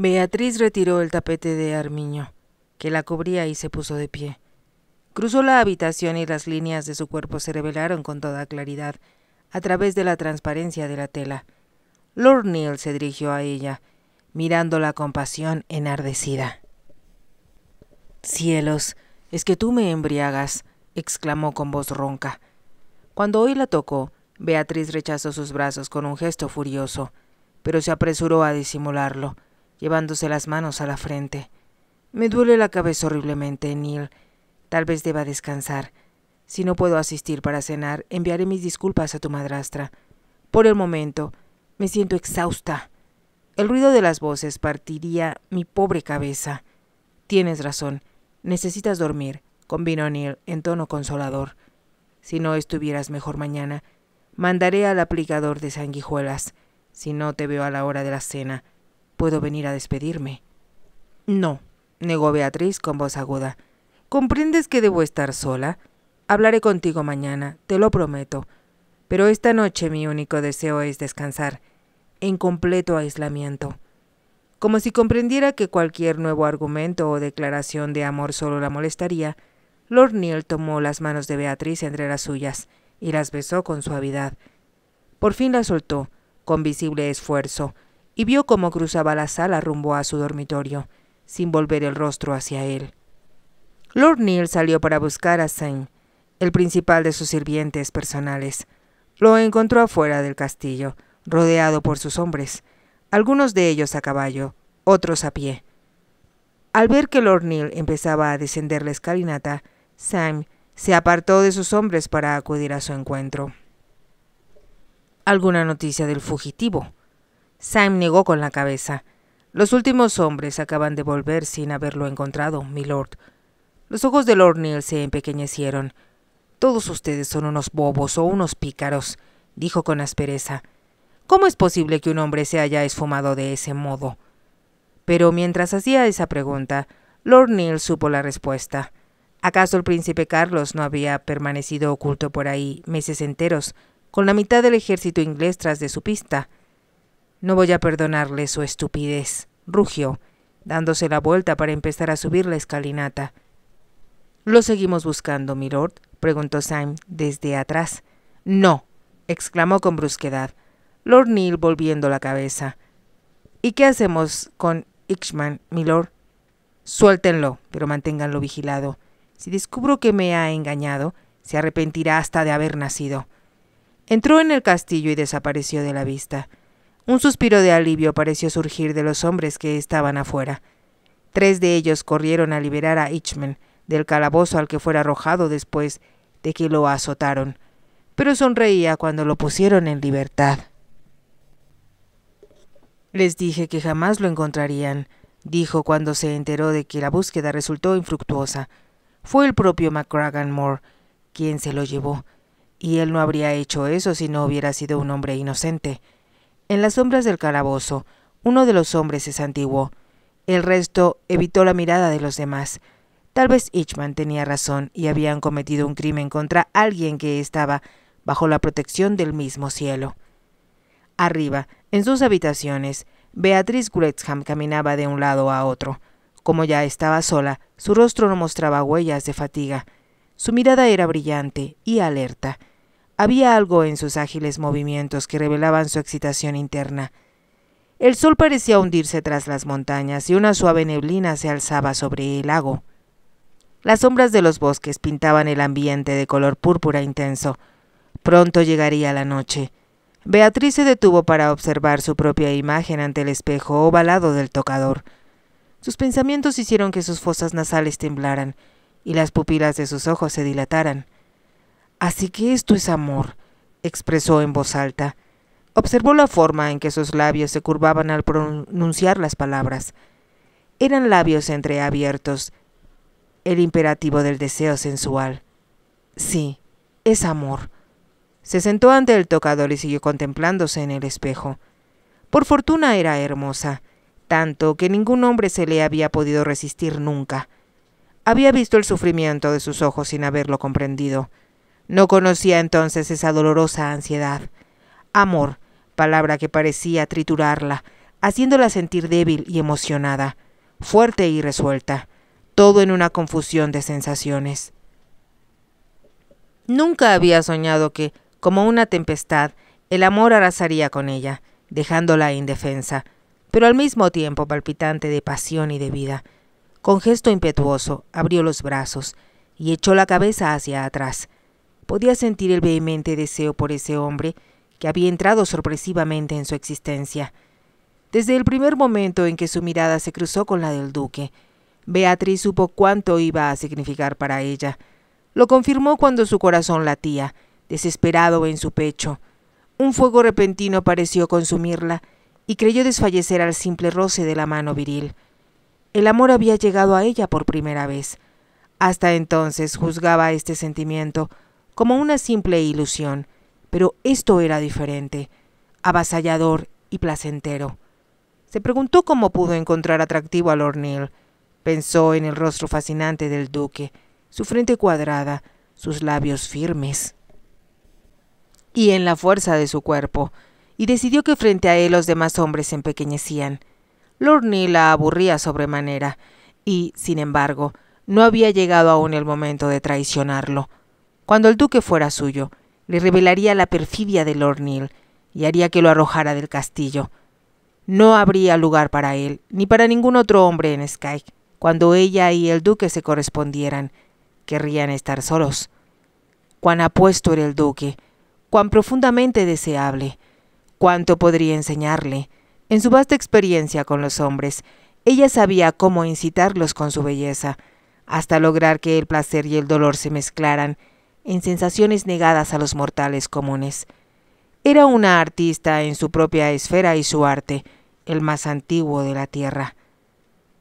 Beatriz retiró el tapete de armiño, que la cubría y se puso de pie. Cruzó la habitación y las líneas de su cuerpo se revelaron con toda claridad a través de la transparencia de la tela. Lord Neil se dirigió a ella, mirándola con pasión enardecida. Cielos, es que tú me embriagas, exclamó con voz ronca. Cuando hoy la tocó, Beatriz rechazó sus brazos con un gesto furioso, pero se apresuró a disimularlo llevándose las manos a la frente. Me duele la cabeza horriblemente, Neil. Tal vez deba descansar. Si no puedo asistir para cenar, enviaré mis disculpas a tu madrastra. Por el momento, me siento exhausta. El ruido de las voces partiría mi pobre cabeza. Tienes razón. Necesitas dormir, convino Neil en tono consolador. Si no estuvieras mejor mañana, mandaré al aplicador de sanguijuelas, si no te veo a la hora de la cena. ¿Puedo venir a despedirme? No, negó Beatriz con voz aguda. ¿Comprendes que debo estar sola? Hablaré contigo mañana, te lo prometo. Pero esta noche mi único deseo es descansar, en completo aislamiento. Como si comprendiera que cualquier nuevo argumento o declaración de amor solo la molestaría, Lord Neil tomó las manos de Beatriz entre las suyas y las besó con suavidad. Por fin la soltó, con visible esfuerzo, y vio cómo cruzaba la sala rumbo a su dormitorio, sin volver el rostro hacia él. Lord Neil salió para buscar a Sam, el principal de sus sirvientes personales. Lo encontró afuera del castillo, rodeado por sus hombres, algunos de ellos a caballo, otros a pie. Al ver que Lord Neil empezaba a descender la escalinata, Sam se apartó de sus hombres para acudir a su encuentro. ¿Alguna noticia del fugitivo? Sam negó con la cabeza. Los últimos hombres acaban de volver sin haberlo encontrado, milord. Los ojos de Lord Neil se empequeñecieron. Todos ustedes son unos bobos o unos pícaros, dijo con aspereza. ¿Cómo es posible que un hombre se haya esfumado de ese modo? Pero mientras hacía esa pregunta, Lord Neil supo la respuesta. ¿Acaso el príncipe Carlos no había permanecido oculto por ahí meses enteros, con la mitad del ejército inglés tras de su pista? No voy a perdonarle su estupidez, rugió, dándose la vuelta para empezar a subir la escalinata. ¿Lo seguimos buscando, milord? preguntó Sam desde atrás. No, exclamó con brusquedad, Lord Neil volviendo la cabeza. ¿Y qué hacemos con Ixman, milord? Suéltenlo, pero manténganlo vigilado. Si descubro que me ha engañado, se arrepentirá hasta de haber nacido. Entró en el castillo y desapareció de la vista. Un suspiro de alivio pareció surgir de los hombres que estaban afuera. Tres de ellos corrieron a liberar a Ichman del calabozo al que fuera arrojado después de que lo azotaron, pero sonreía cuando lo pusieron en libertad. Les dije que jamás lo encontrarían, dijo cuando se enteró de que la búsqueda resultó infructuosa. Fue el propio McCragan Moore quien se lo llevó, y él no habría hecho eso si no hubiera sido un hombre inocente. En las sombras del calabozo, uno de los hombres se santiguó. El resto evitó la mirada de los demás. Tal vez Ichman tenía razón y habían cometido un crimen contra alguien que estaba bajo la protección del mismo cielo. Arriba, en sus habitaciones, Beatriz Gretzham caminaba de un lado a otro. Como ya estaba sola, su rostro no mostraba huellas de fatiga. Su mirada era brillante y alerta, había algo en sus ágiles movimientos que revelaban su excitación interna. El sol parecía hundirse tras las montañas y una suave neblina se alzaba sobre el lago. Las sombras de los bosques pintaban el ambiente de color púrpura intenso. Pronto llegaría la noche. Beatriz se detuvo para observar su propia imagen ante el espejo ovalado del tocador. Sus pensamientos hicieron que sus fosas nasales temblaran y las pupilas de sus ojos se dilataran. Así que esto es amor, expresó en voz alta. Observó la forma en que sus labios se curvaban al pronunciar las palabras. Eran labios entreabiertos, el imperativo del deseo sensual. Sí, es amor. Se sentó ante el tocador y siguió contemplándose en el espejo. Por fortuna era hermosa, tanto que ningún hombre se le había podido resistir nunca. Había visto el sufrimiento de sus ojos sin haberlo comprendido. No conocía entonces esa dolorosa ansiedad. Amor, palabra que parecía triturarla, haciéndola sentir débil y emocionada, fuerte y resuelta, todo en una confusión de sensaciones. Nunca había soñado que, como una tempestad, el amor arrasaría con ella, dejándola indefensa, pero al mismo tiempo palpitante de pasión y de vida. Con gesto impetuoso, abrió los brazos y echó la cabeza hacia atrás, podía sentir el vehemente deseo por ese hombre que había entrado sorpresivamente en su existencia. Desde el primer momento en que su mirada se cruzó con la del duque, Beatriz supo cuánto iba a significar para ella. Lo confirmó cuando su corazón latía, desesperado en su pecho. Un fuego repentino pareció consumirla y creyó desfallecer al simple roce de la mano viril. El amor había llegado a ella por primera vez. Hasta entonces juzgaba este sentimiento como una simple ilusión, pero esto era diferente, avasallador y placentero. Se preguntó cómo pudo encontrar atractivo a Lord Neil. Pensó en el rostro fascinante del duque, su frente cuadrada, sus labios firmes y en la fuerza de su cuerpo, y decidió que frente a él los demás hombres se empequeñecían. Lord Neil la aburría sobremanera, y, sin embargo, no había llegado aún el momento de traicionarlo cuando el duque fuera suyo, le revelaría la perfidia de Lord Neil y haría que lo arrojara del castillo. No habría lugar para él, ni para ningún otro hombre en Skye. cuando ella y el duque se correspondieran. Querrían estar solos. Cuán apuesto era el duque, cuán profundamente deseable, cuánto podría enseñarle. En su vasta experiencia con los hombres, ella sabía cómo incitarlos con su belleza, hasta lograr que el placer y el dolor se mezclaran en sensaciones negadas a los mortales comunes. Era una artista en su propia esfera y su arte, el más antiguo de la Tierra.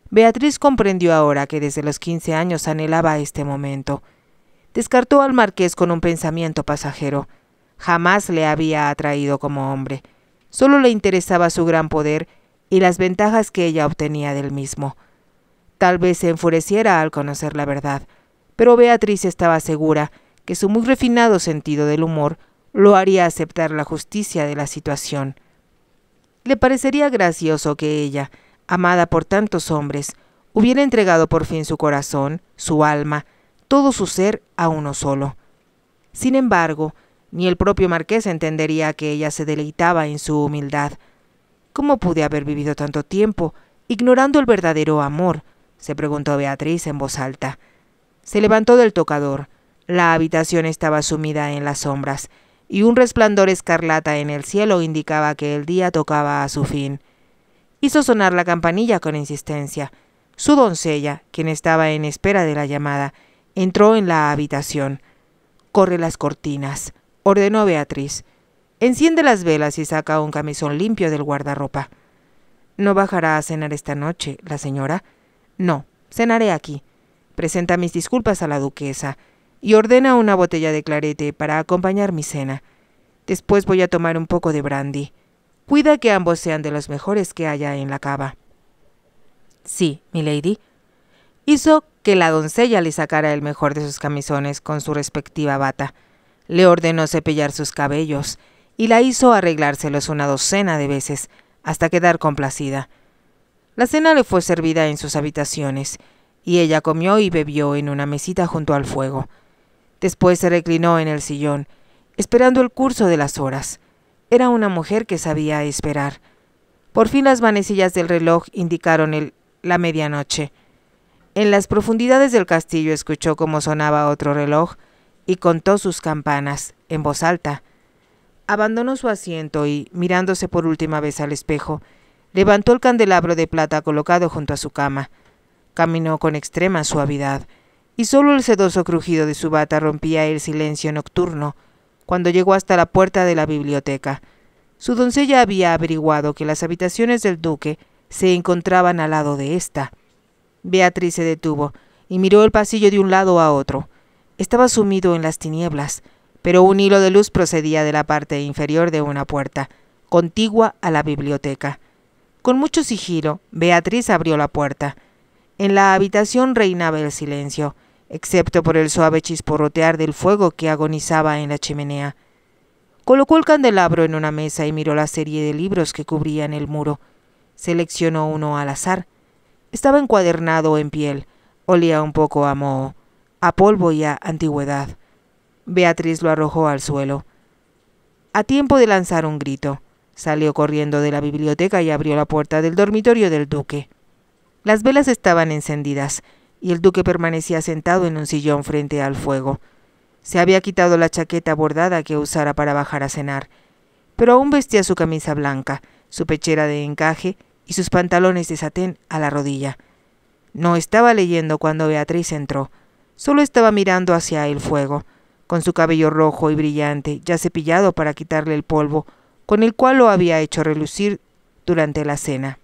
Beatriz comprendió ahora que desde los quince años anhelaba este momento. Descartó al marqués con un pensamiento pasajero. Jamás le había atraído como hombre. Solo le interesaba su gran poder y las ventajas que ella obtenía del mismo. Tal vez se enfureciera al conocer la verdad, pero Beatriz estaba segura que su muy refinado sentido del humor lo haría aceptar la justicia de la situación. Le parecería gracioso que ella, amada por tantos hombres, hubiera entregado por fin su corazón, su alma, todo su ser a uno solo. Sin embargo, ni el propio marqués entendería que ella se deleitaba en su humildad. ¿Cómo pude haber vivido tanto tiempo ignorando el verdadero amor? se preguntó Beatriz en voz alta. Se levantó del tocador, la habitación estaba sumida en las sombras, y un resplandor escarlata en el cielo indicaba que el día tocaba a su fin. Hizo sonar la campanilla con insistencia. Su doncella, quien estaba en espera de la llamada, entró en la habitación. Corre las cortinas, ordenó Beatriz. Enciende las velas y saca un camisón limpio del guardarropa. ¿No bajará a cenar esta noche, la señora? No, cenaré aquí. Presenta mis disculpas a la duquesa y ordena una botella de clarete para acompañar mi cena. Después voy a tomar un poco de brandy. Cuida que ambos sean de los mejores que haya en la cava. Sí, mi lady. Hizo que la doncella le sacara el mejor de sus camisones con su respectiva bata. Le ordenó cepillar sus cabellos y la hizo arreglárselos una docena de veces hasta quedar complacida. La cena le fue servida en sus habitaciones y ella comió y bebió en una mesita junto al fuego. Después se reclinó en el sillón, esperando el curso de las horas. Era una mujer que sabía esperar. Por fin las manecillas del reloj indicaron el, la medianoche. En las profundidades del castillo escuchó cómo sonaba otro reloj y contó sus campanas en voz alta. Abandonó su asiento y, mirándose por última vez al espejo, levantó el candelabro de plata colocado junto a su cama. Caminó con extrema suavidad y solo el sedoso crujido de su bata rompía el silencio nocturno, cuando llegó hasta la puerta de la biblioteca. Su doncella había averiguado que las habitaciones del duque se encontraban al lado de ésta. Beatriz se detuvo y miró el pasillo de un lado a otro. Estaba sumido en las tinieblas, pero un hilo de luz procedía de la parte inferior de una puerta, contigua a la biblioteca. Con mucho sigilo, Beatriz abrió la puerta. En la habitación reinaba el silencio excepto por el suave chisporrotear del fuego que agonizaba en la chimenea. Colocó el candelabro en una mesa y miró la serie de libros que cubrían el muro. Seleccionó uno al azar. Estaba encuadernado en piel, olía un poco a moho, a polvo y a antigüedad. Beatriz lo arrojó al suelo. A tiempo de lanzar un grito, salió corriendo de la biblioteca y abrió la puerta del dormitorio del duque. Las velas estaban encendidas, y el duque permanecía sentado en un sillón frente al fuego. Se había quitado la chaqueta bordada que usara para bajar a cenar, pero aún vestía su camisa blanca, su pechera de encaje y sus pantalones de satén a la rodilla. No estaba leyendo cuando Beatriz entró, solo estaba mirando hacia el fuego, con su cabello rojo y brillante, ya cepillado para quitarle el polvo, con el cual lo había hecho relucir durante la cena.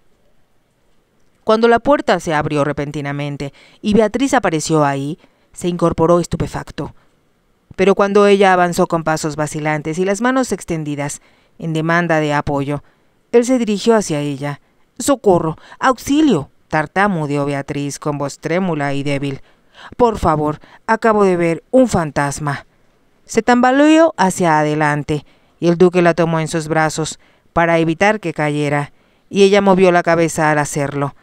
Cuando la puerta se abrió repentinamente y Beatriz apareció ahí, se incorporó estupefacto. Pero cuando ella avanzó con pasos vacilantes y las manos extendidas, en demanda de apoyo, él se dirigió hacia ella. Socorro, auxilio, tartamudeó Beatriz con voz trémula y débil. Por favor, acabo de ver un fantasma. Se tambaleó hacia adelante, y el duque la tomó en sus brazos, para evitar que cayera, y ella movió la cabeza al hacerlo.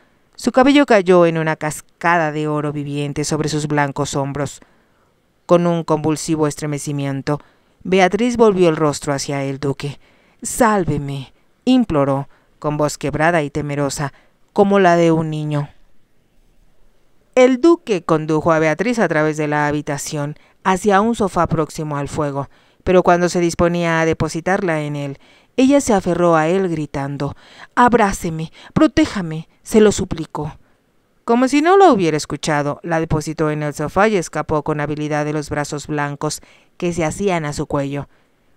Su cabello cayó en una cascada de oro viviente sobre sus blancos hombros. Con un convulsivo estremecimiento, Beatriz volvió el rostro hacia el duque. Sálveme, imploró, con voz quebrada y temerosa, como la de un niño. El duque condujo a Beatriz a través de la habitación hacia un sofá próximo al fuego, pero cuando se disponía a depositarla en él, ella se aferró a él gritando, Abráceme, protéjame, se lo suplicó. Como si no lo hubiera escuchado, la depositó en el sofá y escapó con habilidad de los brazos blancos que se hacían a su cuello.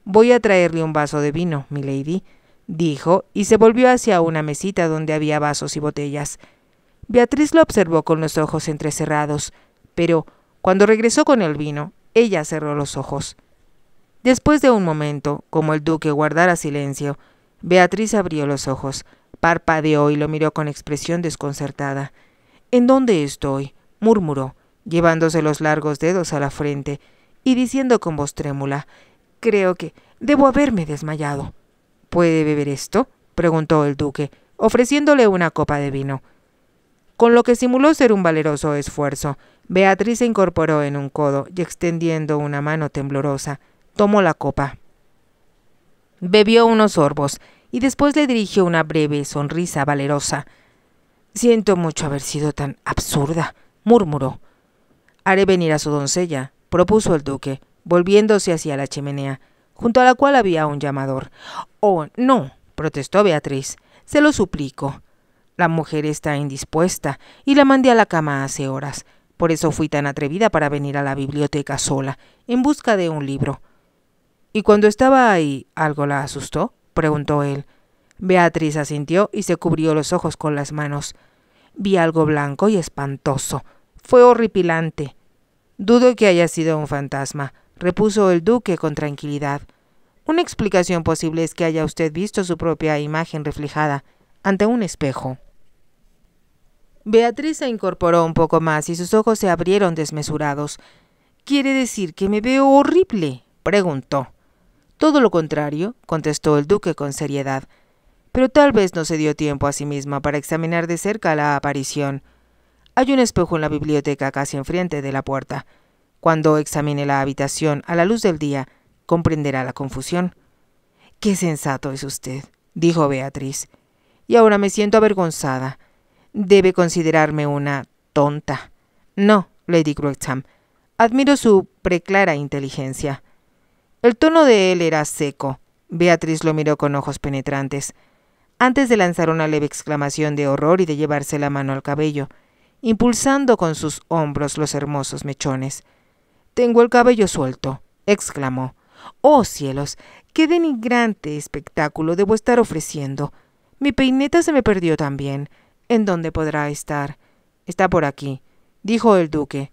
Voy a traerle un vaso de vino, lady», dijo, y se volvió hacia una mesita donde había vasos y botellas. Beatriz lo observó con los ojos entrecerrados, pero cuando regresó con el vino, ella cerró los ojos. Después de un momento, como el duque guardara silencio, Beatriz abrió los ojos, parpadeó y lo miró con expresión desconcertada. ¿En dónde estoy? murmuró, llevándose los largos dedos a la frente y diciendo con voz trémula Creo que debo haberme desmayado. ¿Puede beber esto? preguntó el duque, ofreciéndole una copa de vino. Con lo que simuló ser un valeroso esfuerzo, Beatriz se incorporó en un codo y extendiendo una mano temblorosa, tomó la copa. Bebió unos sorbos y después le dirigió una breve sonrisa valerosa. Siento mucho haber sido tan absurda, murmuró. Haré venir a su doncella, propuso el duque, volviéndose hacia la chimenea, junto a la cual había un llamador. Oh, no, protestó Beatriz, se lo suplico. La mujer está indispuesta y la mandé a la cama hace horas. Por eso fui tan atrevida para venir a la biblioteca sola, en busca de un libro. ¿Y cuando estaba ahí, algo la asustó? preguntó él. Beatriz asintió y se cubrió los ojos con las manos. Vi algo blanco y espantoso. Fue horripilante. Dudo que haya sido un fantasma, repuso el duque con tranquilidad. Una explicación posible es que haya usted visto su propia imagen reflejada ante un espejo. Beatriz se incorporó un poco más y sus ojos se abrieron desmesurados. ¿Quiere decir que me veo horrible? preguntó. Todo lo contrario, contestó el duque con seriedad. Pero tal vez no se dio tiempo a sí misma para examinar de cerca la aparición. Hay un espejo en la biblioteca casi enfrente de la puerta. Cuando examine la habitación a la luz del día, comprenderá la confusión. Qué sensato es usted, dijo Beatriz. Y ahora me siento avergonzada. Debe considerarme una tonta. No, Lady Grexham. Admiro su preclara inteligencia. El tono de él era seco. Beatriz lo miró con ojos penetrantes. Antes de lanzar una leve exclamación de horror y de llevarse la mano al cabello, impulsando con sus hombros los hermosos mechones. Tengo el cabello suelto, exclamó. Oh cielos, qué denigrante espectáculo debo estar ofreciendo. Mi peineta se me perdió también. ¿En dónde podrá estar? Está por aquí, dijo el duque.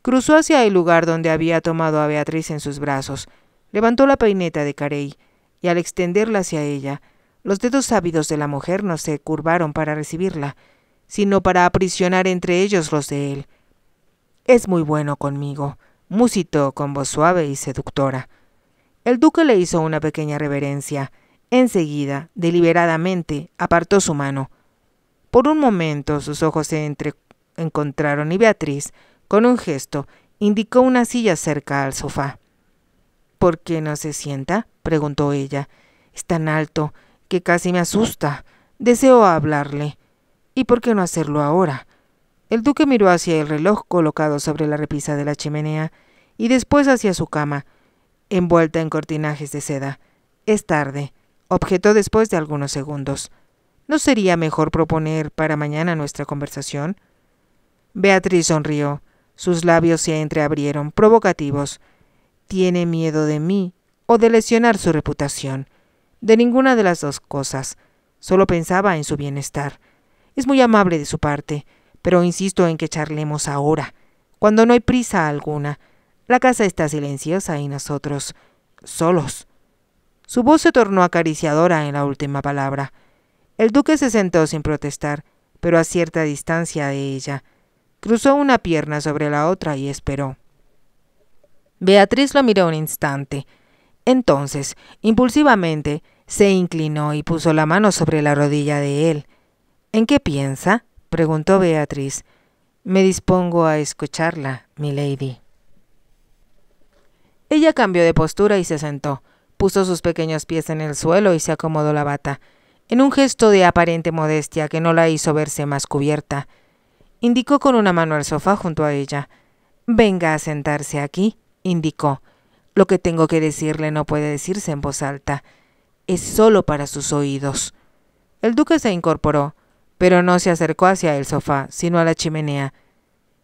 Cruzó hacia el lugar donde había tomado a Beatriz en sus brazos, Levantó la peineta de Carey, y al extenderla hacia ella, los dedos ávidos de la mujer no se curvaron para recibirla, sino para aprisionar entre ellos los de él. Es muy bueno conmigo, musitó con voz suave y seductora. El duque le hizo una pequeña reverencia. Enseguida, deliberadamente, apartó su mano. Por un momento sus ojos se encontraron y Beatriz, con un gesto, indicó una silla cerca al sofá. ¿Por qué no se sienta? preguntó ella. Es tan alto que casi me asusta. Deseo hablarle. ¿Y por qué no hacerlo ahora? El duque miró hacia el reloj colocado sobre la repisa de la chimenea y después hacia su cama, envuelta en cortinajes de seda. Es tarde, objetó después de algunos segundos. ¿No sería mejor proponer para mañana nuestra conversación? Beatriz sonrió. Sus labios se entreabrieron, provocativos tiene miedo de mí o de lesionar su reputación. De ninguna de las dos cosas. Solo pensaba en su bienestar. Es muy amable de su parte, pero insisto en que charlemos ahora, cuando no hay prisa alguna. La casa está silenciosa y nosotros solos. Su voz se tornó acariciadora en la última palabra. El duque se sentó sin protestar, pero a cierta distancia de ella. Cruzó una pierna sobre la otra y esperó. Beatriz lo miró un instante. Entonces, impulsivamente, se inclinó y puso la mano sobre la rodilla de él. ¿En qué piensa? preguntó Beatriz. Me dispongo a escucharla, mi lady. Ella cambió de postura y se sentó. Puso sus pequeños pies en el suelo y se acomodó la bata, en un gesto de aparente modestia que no la hizo verse más cubierta. Indicó con una mano al sofá junto a ella. Venga a sentarse aquí indicó. Lo que tengo que decirle no puede decirse en voz alta. Es solo para sus oídos. El duque se incorporó, pero no se acercó hacia el sofá, sino a la chimenea.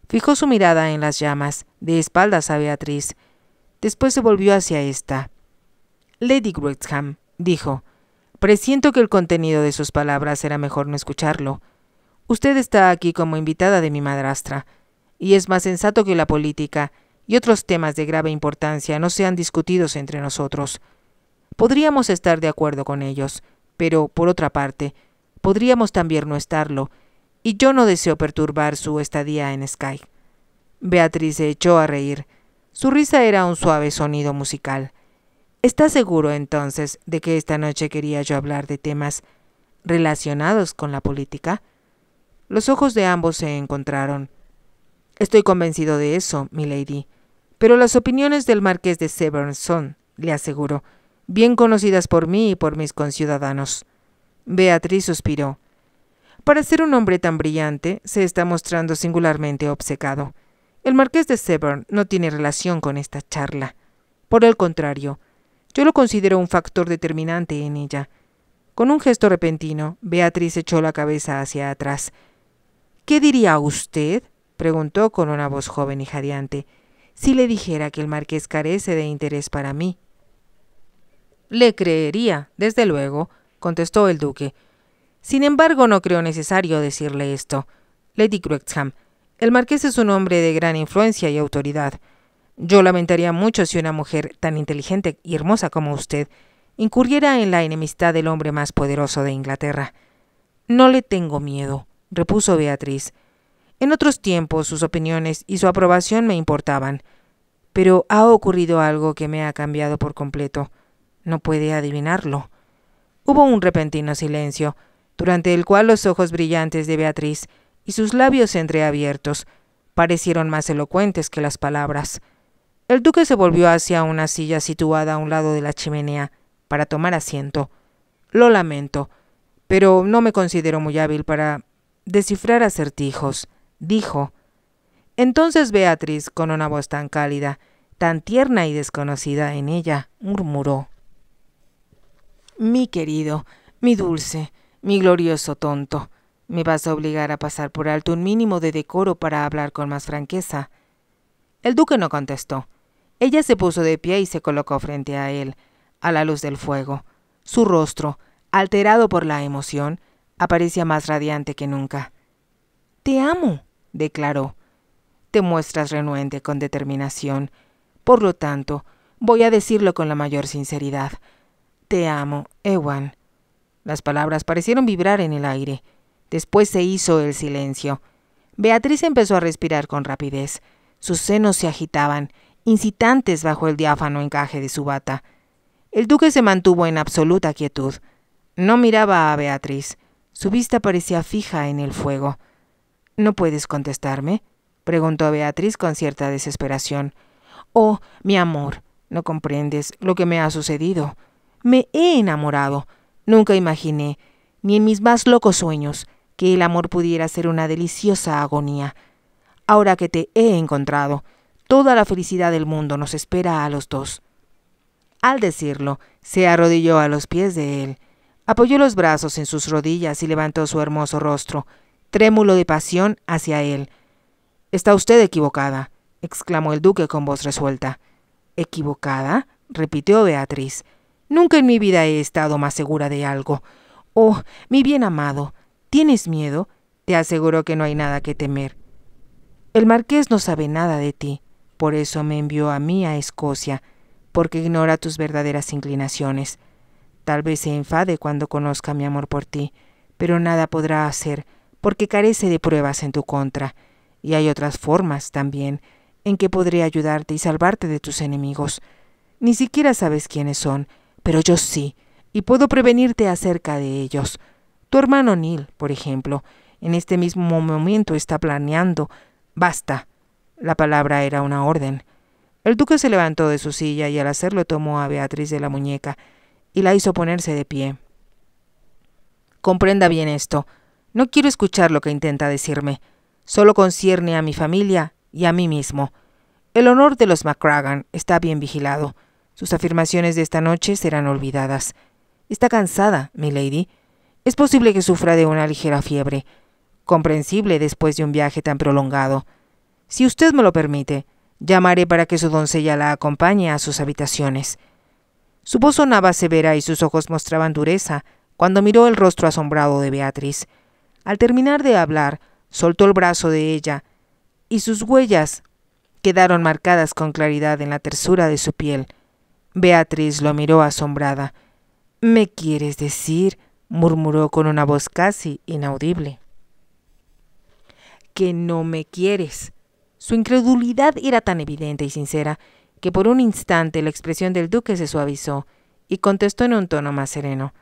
Fijó su mirada en las llamas, de espaldas a Beatriz. Después se volvió hacia ésta. Lady Gretzham dijo, presiento que el contenido de sus palabras era mejor no escucharlo. Usted está aquí como invitada de mi madrastra, y es más sensato que la política y otros temas de grave importancia no sean discutidos entre nosotros. Podríamos estar de acuerdo con ellos, pero, por otra parte, podríamos también no estarlo, y yo no deseo perturbar su estadía en Sky. Beatriz se echó a reír. Su risa era un suave sonido musical. ¿Estás seguro entonces de que esta noche quería yo hablar de temas relacionados con la política? Los ojos de ambos se encontraron. Estoy convencido de eso, milady. Pero las opiniones del marqués de Severn son, le aseguro, bien conocidas por mí y por mis conciudadanos. Beatriz suspiró. Para ser un hombre tan brillante, se está mostrando singularmente obcecado. El marqués de Severn no tiene relación con esta charla. Por el contrario, yo lo considero un factor determinante en ella. Con un gesto repentino, Beatriz echó la cabeza hacia atrás. ¿Qué diría usted? preguntó con una voz joven y jadeante si le dijera que el marqués carece de interés para mí. Le creería, desde luego, contestó el duque. Sin embargo, no creo necesario decirle esto. Lady Cruxham, el marqués es un hombre de gran influencia y autoridad. Yo lamentaría mucho si una mujer tan inteligente y hermosa como usted incurriera en la enemistad del hombre más poderoso de Inglaterra. No le tengo miedo, repuso Beatriz. En otros tiempos sus opiniones y su aprobación me importaban, pero ha ocurrido algo que me ha cambiado por completo. No puede adivinarlo. Hubo un repentino silencio, durante el cual los ojos brillantes de Beatriz y sus labios entreabiertos parecieron más elocuentes que las palabras. El duque se volvió hacia una silla situada a un lado de la chimenea para tomar asiento. Lo lamento, pero no me considero muy hábil para descifrar acertijos dijo. Entonces Beatriz, con una voz tan cálida, tan tierna y desconocida en ella, murmuró. Mi querido, mi dulce, mi glorioso tonto, me vas a obligar a pasar por alto un mínimo de decoro para hablar con más franqueza. El duque no contestó. Ella se puso de pie y se colocó frente a él, a la luz del fuego. Su rostro, alterado por la emoción, aparecía más radiante que nunca. Te amo, declaró. Te muestras renuente con determinación. Por lo tanto, voy a decirlo con la mayor sinceridad. Te amo, Ewan. Las palabras parecieron vibrar en el aire. Después se hizo el silencio. Beatriz empezó a respirar con rapidez. Sus senos se agitaban, incitantes bajo el diáfano encaje de su bata. El duque se mantuvo en absoluta quietud. No miraba a Beatriz. Su vista parecía fija en el fuego. ¿No puedes contestarme? preguntó Beatriz con cierta desesperación. Oh, mi amor, no comprendes lo que me ha sucedido. Me he enamorado. Nunca imaginé, ni en mis más locos sueños, que el amor pudiera ser una deliciosa agonía. Ahora que te he encontrado, toda la felicidad del mundo nos espera a los dos. Al decirlo, se arrodilló a los pies de él, apoyó los brazos en sus rodillas y levantó su hermoso rostro, trémulo de pasión hacia él. Está usted equivocada, exclamó el duque con voz resuelta. ¿Equivocada? repitió Beatriz. Nunca en mi vida he estado más segura de algo. Oh, mi bien amado, ¿tienes miedo? Te aseguro que no hay nada que temer. El marqués no sabe nada de ti, por eso me envió a mí a Escocia, porque ignora tus verdaderas inclinaciones. Tal vez se enfade cuando conozca mi amor por ti, pero nada podrá hacer porque carece de pruebas en tu contra, y hay otras formas también en que podré ayudarte y salvarte de tus enemigos. Ni siquiera sabes quiénes son, pero yo sí, y puedo prevenirte acerca de ellos. Tu hermano Neil, por ejemplo, en este mismo momento está planeando. Basta. La palabra era una orden. El duque se levantó de su silla y al hacerlo tomó a Beatriz de la muñeca y la hizo ponerse de pie. Comprenda bien esto, no quiero escuchar lo que intenta decirme. Solo concierne a mi familia y a mí mismo. El honor de los McCragan está bien vigilado. Sus afirmaciones de esta noche serán olvidadas. Está cansada, mi lady. Es posible que sufra de una ligera fiebre, comprensible después de un viaje tan prolongado. Si usted me lo permite, llamaré para que su doncella la acompañe a sus habitaciones. Su voz sonaba severa y sus ojos mostraban dureza cuando miró el rostro asombrado de Beatriz. Al terminar de hablar, soltó el brazo de ella, y sus huellas quedaron marcadas con claridad en la tersura de su piel. Beatriz lo miró asombrada. ¿Me quieres decir? murmuró con una voz casi inaudible. Que no me quieres. Su incredulidad era tan evidente y sincera que por un instante la expresión del duque se suavizó y contestó en un tono más sereno.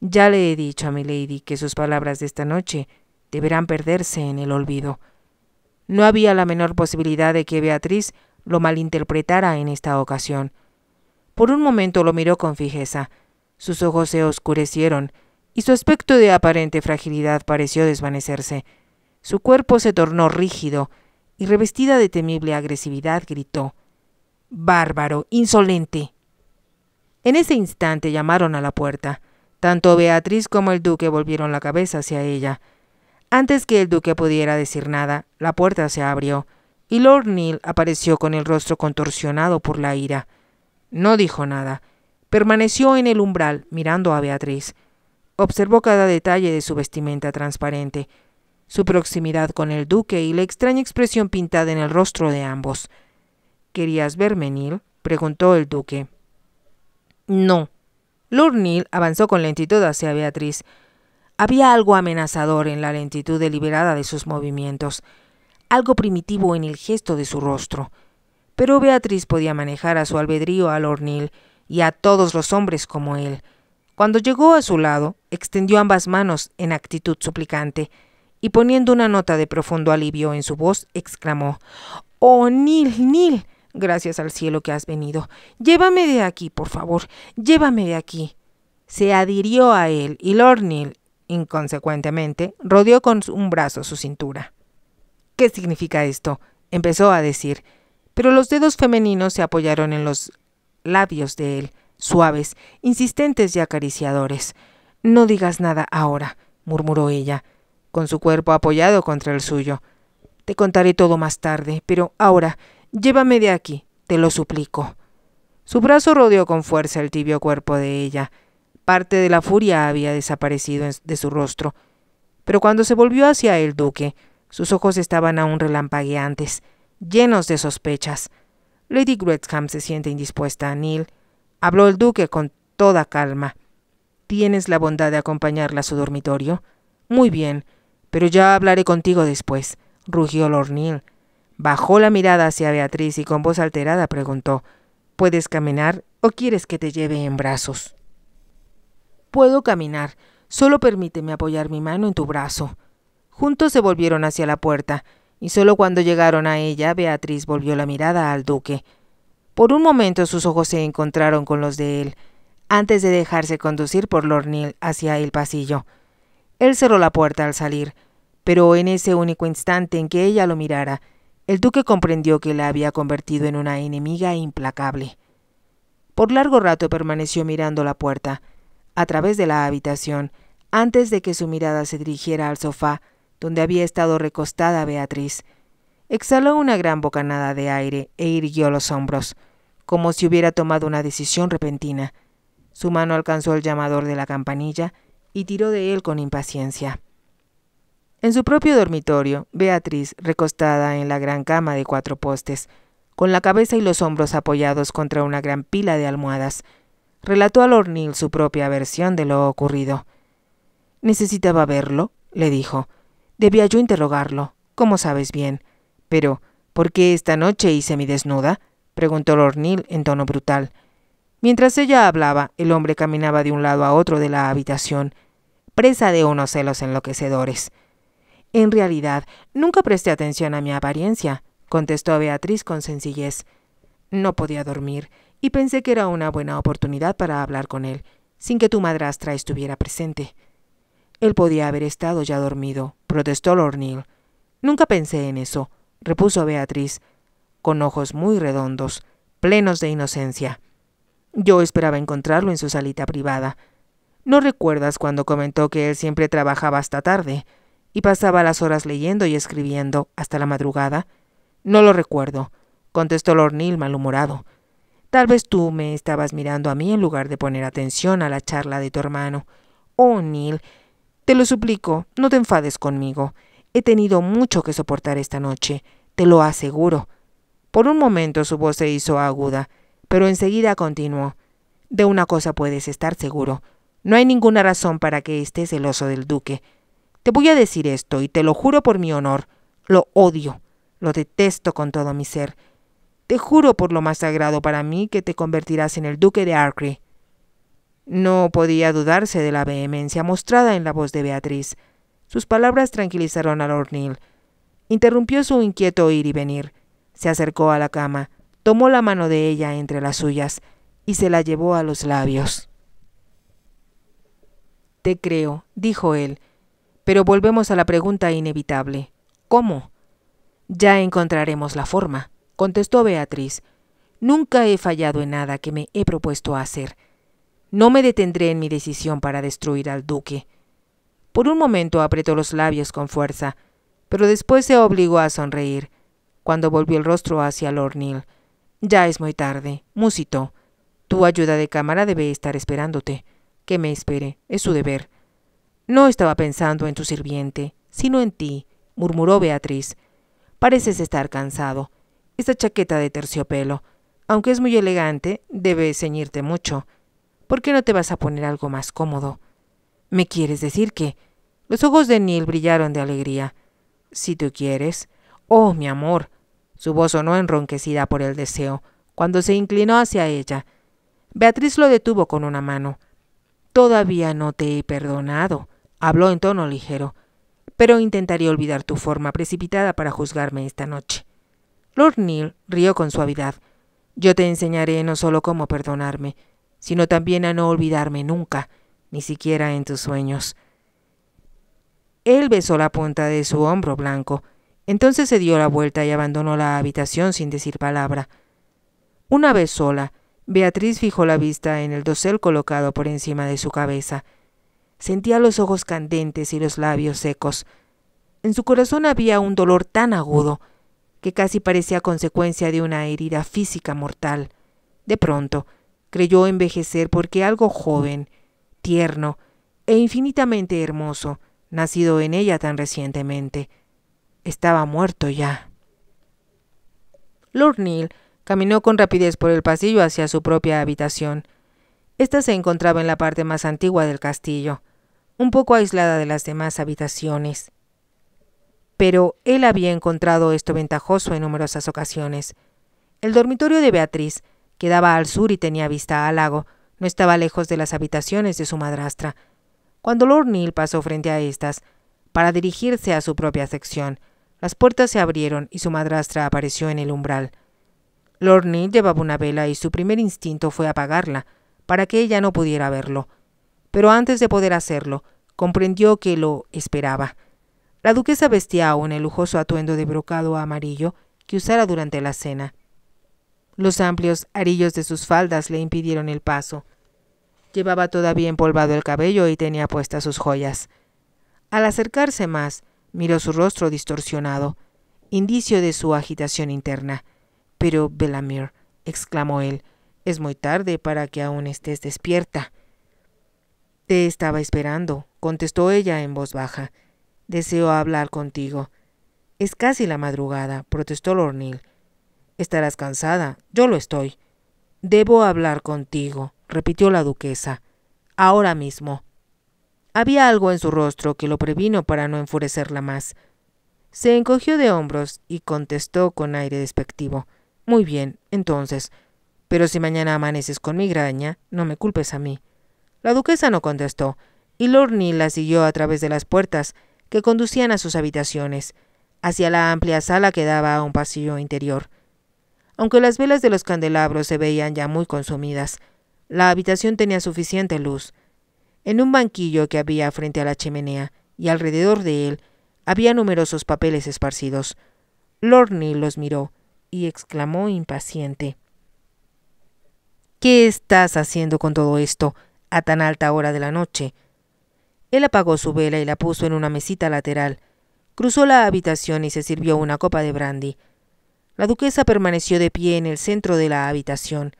Ya le he dicho a mi lady que sus palabras de esta noche deberán perderse en el olvido. No había la menor posibilidad de que Beatriz lo malinterpretara en esta ocasión. Por un momento lo miró con fijeza. Sus ojos se oscurecieron y su aspecto de aparente fragilidad pareció desvanecerse. Su cuerpo se tornó rígido y revestida de temible agresividad gritó Bárbaro, insolente. En ese instante llamaron a la puerta. Tanto Beatriz como el duque volvieron la cabeza hacia ella. Antes que el duque pudiera decir nada, la puerta se abrió y Lord Neil apareció con el rostro contorsionado por la ira. No dijo nada. Permaneció en el umbral mirando a Beatriz. Observó cada detalle de su vestimenta transparente, su proximidad con el duque y la extraña expresión pintada en el rostro de ambos. ¿Querías verme, Neil? preguntó el duque. No, Lord avanzó con lentitud hacia Beatriz. Había algo amenazador en la lentitud deliberada de sus movimientos, algo primitivo en el gesto de su rostro. Pero Beatriz podía manejar a su albedrío a Lord y a todos los hombres como él. Cuando llegó a su lado, extendió ambas manos en actitud suplicante y poniendo una nota de profundo alivio en su voz, exclamó: Oh, Neil, Neil, Gracias al cielo que has venido. Llévame de aquí, por favor. Llévame de aquí. Se adhirió a él y Lornil, inconsecuentemente, rodeó con un brazo su cintura. ¿Qué significa esto? empezó a decir, pero los dedos femeninos se apoyaron en los labios de él, suaves, insistentes y acariciadores. No digas nada ahora, murmuró ella, con su cuerpo apoyado contra el suyo. Te contaré todo más tarde, pero ahora Llévame de aquí, te lo suplico. Su brazo rodeó con fuerza el tibio cuerpo de ella. Parte de la furia había desaparecido de su rostro. Pero cuando se volvió hacia el duque, sus ojos estaban aún relampagueantes, llenos de sospechas. Lady Gresham se siente indispuesta, a Neil. Habló el duque con toda calma. ¿Tienes la bondad de acompañarla a su dormitorio? Muy bien, pero ya hablaré contigo después, rugió Lord Neil Bajó la mirada hacia Beatriz y con voz alterada preguntó ¿Puedes caminar o quieres que te lleve en brazos? Puedo caminar. Solo permíteme apoyar mi mano en tu brazo. Juntos se volvieron hacia la puerta, y solo cuando llegaron a ella, Beatriz volvió la mirada al duque. Por un momento sus ojos se encontraron con los de él, antes de dejarse conducir por Lord hacia el pasillo. Él cerró la puerta al salir, pero en ese único instante en que ella lo mirara, el duque comprendió que la había convertido en una enemiga implacable. Por largo rato permaneció mirando la puerta, a través de la habitación, antes de que su mirada se dirigiera al sofá donde había estado recostada Beatriz. Exhaló una gran bocanada de aire e irguió los hombros, como si hubiera tomado una decisión repentina. Su mano alcanzó el llamador de la campanilla y tiró de él con impaciencia. En su propio dormitorio, Beatriz, recostada en la gran cama de cuatro postes, con la cabeza y los hombros apoyados contra una gran pila de almohadas, relató a Lord su propia versión de lo ocurrido. Necesitaba verlo, le dijo. Debía yo interrogarlo, como sabes bien. Pero, ¿por qué esta noche hice mi desnuda? preguntó Lord en tono brutal. Mientras ella hablaba, el hombre caminaba de un lado a otro de la habitación, presa de unos celos enloquecedores. En realidad, nunca presté atención a mi apariencia, contestó Beatriz con sencillez. No podía dormir, y pensé que era una buena oportunidad para hablar con él, sin que tu madrastra estuviera presente. Él podía haber estado ya dormido, protestó Lord Nunca pensé en eso, repuso Beatriz, con ojos muy redondos, plenos de inocencia. Yo esperaba encontrarlo en su salita privada. ¿No recuerdas cuando comentó que él siempre trabajaba hasta tarde? y pasaba las horas leyendo y escribiendo hasta la madrugada. No lo recuerdo, contestó Lord Neil malhumorado. Tal vez tú me estabas mirando a mí en lugar de poner atención a la charla de tu hermano. Oh, Neil, te lo suplico, no te enfades conmigo. He tenido mucho que soportar esta noche, te lo aseguro. Por un momento su voz se hizo aguda, pero enseguida continuó. De una cosa puedes estar seguro. No hay ninguna razón para que estés celoso del duque. Te voy a decir esto y te lo juro por mi honor. Lo odio, lo detesto con todo mi ser. Te juro por lo más sagrado para mí que te convertirás en el duque de Arcree. No podía dudarse de la vehemencia mostrada en la voz de Beatriz. Sus palabras tranquilizaron a Lord Interrumpió su inquieto ir y venir. Se acercó a la cama, tomó la mano de ella entre las suyas y se la llevó a los labios. Te creo, dijo él, pero volvemos a la pregunta inevitable. ¿Cómo? Ya encontraremos la forma, contestó Beatriz. Nunca he fallado en nada que me he propuesto hacer. No me detendré en mi decisión para destruir al duque. Por un momento apretó los labios con fuerza, pero después se obligó a sonreír, cuando volvió el rostro hacia Lord Ya es muy tarde, musitó. Tu ayuda de cámara debe estar esperándote. Que me espere, es su deber. No estaba pensando en tu sirviente, sino en ti, murmuró Beatriz. Pareces estar cansado. Esta chaqueta de terciopelo, aunque es muy elegante, debe ceñirte mucho. ¿Por qué no te vas a poner algo más cómodo? ¿Me quieres decir que? Los ojos de Neil brillaron de alegría. Si tú quieres. Oh, mi amor. Su voz sonó enronquecida por el deseo, cuando se inclinó hacia ella. Beatriz lo detuvo con una mano. Todavía no te he perdonado. Habló en tono ligero. Pero intentaré olvidar tu forma precipitada para juzgarme esta noche. Lord Neil rió con suavidad. Yo te enseñaré no solo cómo perdonarme, sino también a no olvidarme nunca, ni siquiera en tus sueños. Él besó la punta de su hombro blanco, entonces se dio la vuelta y abandonó la habitación sin decir palabra. Una vez sola, Beatriz fijó la vista en el dosel colocado por encima de su cabeza. Sentía los ojos candentes y los labios secos. En su corazón había un dolor tan agudo que casi parecía consecuencia de una herida física mortal. De pronto, creyó envejecer porque algo joven, tierno e infinitamente hermoso, nacido en ella tan recientemente, estaba muerto ya. Lord Neil caminó con rapidez por el pasillo hacia su propia habitación. Esta se encontraba en la parte más antigua del castillo un poco aislada de las demás habitaciones. Pero él había encontrado esto ventajoso en numerosas ocasiones. El dormitorio de Beatriz, que daba al sur y tenía vista al lago, no estaba lejos de las habitaciones de su madrastra. Cuando Lord Neil pasó frente a estas, para dirigirse a su propia sección, las puertas se abrieron y su madrastra apareció en el umbral. Lord Neil llevaba una vela y su primer instinto fue apagarla, para que ella no pudiera verlo pero antes de poder hacerlo, comprendió que lo esperaba. La duquesa vestía aún el lujoso atuendo de brocado amarillo que usara durante la cena. Los amplios arillos de sus faldas le impidieron el paso. Llevaba todavía empolvado el cabello y tenía puestas sus joyas. Al acercarse más, miró su rostro distorsionado, indicio de su agitación interna. Pero, Belamir, exclamó él, es muy tarde para que aún estés despierta. Te estaba esperando, contestó ella en voz baja. Deseo hablar contigo. Es casi la madrugada, protestó Lornil. Estarás cansada, yo lo estoy. Debo hablar contigo, repitió la duquesa. Ahora mismo. Había algo en su rostro que lo previno para no enfurecerla más. Se encogió de hombros y contestó con aire despectivo. Muy bien, entonces. Pero si mañana amaneces con migraña, no me culpes a mí. La duquesa no contestó, y Lorny la siguió a través de las puertas que conducían a sus habitaciones, hacia la amplia sala que daba a un pasillo interior. Aunque las velas de los candelabros se veían ya muy consumidas, la habitación tenía suficiente luz. En un banquillo que había frente a la chimenea y alrededor de él había numerosos papeles esparcidos. Lorny los miró y exclamó impaciente. ¿Qué estás haciendo con todo esto? a tan alta hora de la noche. Él apagó su vela y la puso en una mesita lateral. Cruzó la habitación y se sirvió una copa de brandy. La duquesa permaneció de pie en el centro de la habitación.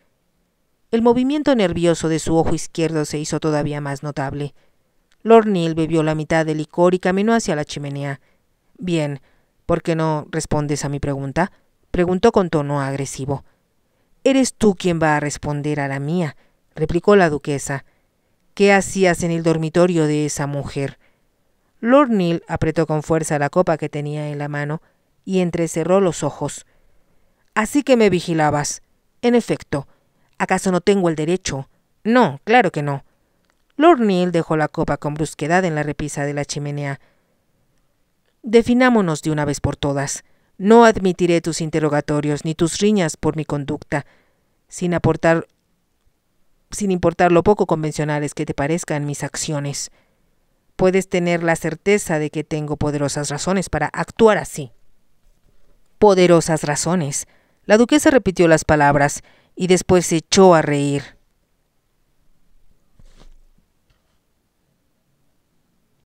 El movimiento nervioso de su ojo izquierdo se hizo todavía más notable. Lord Neil bebió la mitad del licor y caminó hacia la chimenea. Bien, ¿por qué no respondes a mi pregunta? preguntó con tono agresivo. Eres tú quien va a responder a la mía, replicó la duquesa. ¿Qué hacías en el dormitorio de esa mujer? Lord Neil apretó con fuerza la copa que tenía en la mano y entrecerró los ojos. Así que me vigilabas. En efecto, ¿acaso no tengo el derecho? No, claro que no. Lord Neil dejó la copa con brusquedad en la repisa de la chimenea. Definámonos de una vez por todas. No admitiré tus interrogatorios ni tus riñas por mi conducta. Sin aportar sin importar lo poco convencionales que te parezcan mis acciones. Puedes tener la certeza de que tengo poderosas razones para actuar así. Poderosas razones. La duquesa repitió las palabras y después se echó a reír.